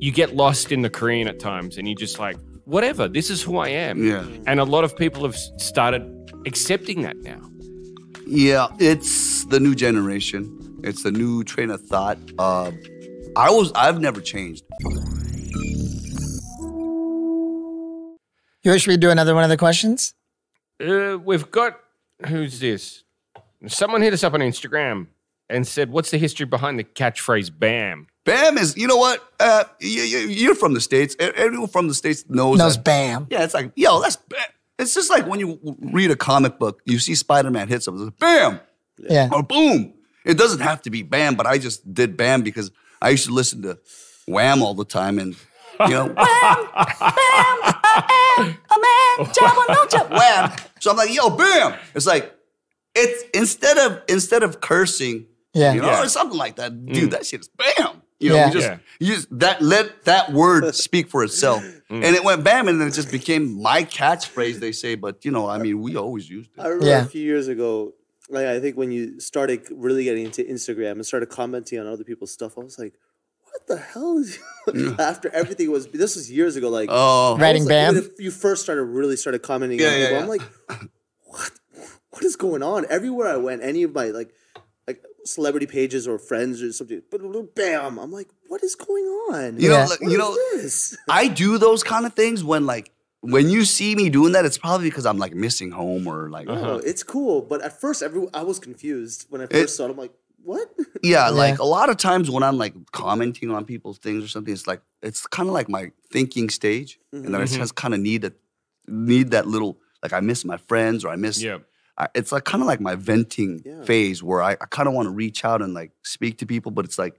you get lost in the Korean at times and you just like, whatever, this is who I am. Yeah. And a lot of people have started accepting that now. Yeah, it's the new generation. It's the new train of thought. Uh, I was I've never changed. You wish we'd do another one of the questions? Uh, we've got who's this? Someone hit us up on Instagram and said, What's the history behind the catchphrase BAM? BAM is, you know what? Uh, you, are from the States. Everyone from the States knows, knows that. BAM. Yeah, it's like, yo, that's BAM. It's just like when you read a comic book, you see Spider Man hit something, like, BAM! Yeah. Or boom. It doesn't have to be BAM, but I just did BAM because I used to listen to Wham all the time and you know, wham, bam, a man, jabba, no jabba, wham. So I'm like, yo, bam. It's like, it's instead of instead of cursing, yeah. You know, yeah. or something like that. Dude, mm. that shit is bam. You know, yeah. just, yeah. you just that let that word speak for itself. mm. And it went bam, and then it just became my catchphrase, they say. But you know, I mean, we always used it. I remember yeah. a few years ago, like I think when you started really getting into Instagram and started commenting on other people's stuff, I was like, what the hell is after everything was this was years ago, like oh writing like, bam. You first started really started commenting yeah, on people. I'm like, what what is going on? Everywhere I went, any of my like like celebrity pages or friends or something. But bam, I'm like, what is going on? You yeah. know, you know, this? I do those kind of things when like when you see me doing that, it's probably because I'm like missing home or like. Uh-huh. Oh, it's cool, but at first, every I was confused when I first it, saw it. I'm like, what? Yeah, yeah, like a lot of times when I'm like commenting on people's things or something, it's like it's kind of like my thinking stage, mm-hmm. and then I mm-hmm. just kind of need that need that little like I miss my friends or I miss. I, it's like kind of like my venting yeah. phase where I, I kind of want to reach out and like speak to people, but it's like,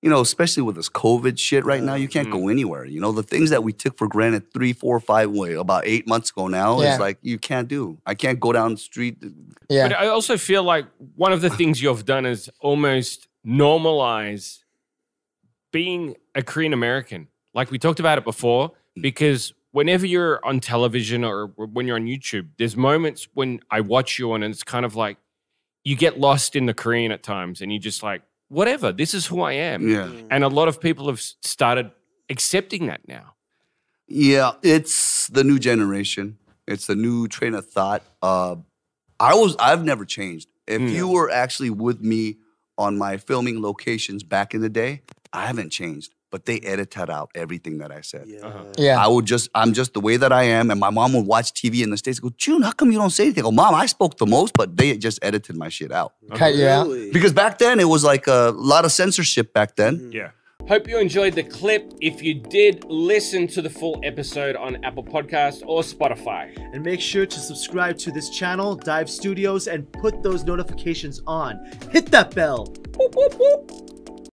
you know, especially with this COVID shit right now, you can't mm-hmm. go anywhere. You know, the things that we took for granted three, four, five, way about eight months ago now yeah. is like you can't do. I can't go down the street. Yeah. But I also feel like one of the things you've done is almost normalize being a Korean American. Like we talked about it before, mm. because whenever you're on television or when you're on YouTube, there's moments when I watch you on and it's kind of like you get lost in the Korean at times and you just like, whatever, this is who I am. Yeah. And a lot of people have started accepting that now. Yeah, it's the new generation. It's a new train of thought. Uh, I was I've never changed. If mm. you were actually with me on my filming locations back in the day, I haven't changed but they edited out everything that I said. Yeah. Uh-huh. yeah. I would just, I'm just the way that I am. And my mom would watch TV in the States go, June, how come you don't say anything? I go, Mom, I spoke the most, but they just edited my shit out. Cut you out? Because back then it was like a lot of censorship back then. Mm-hmm. Yeah. Hope you enjoyed the clip. If you did, listen to the full episode on Apple Podcast or Spotify. And make sure to subscribe to this channel, Dive Studios, and put those notifications on. Hit that bell. Boop, boop, boop.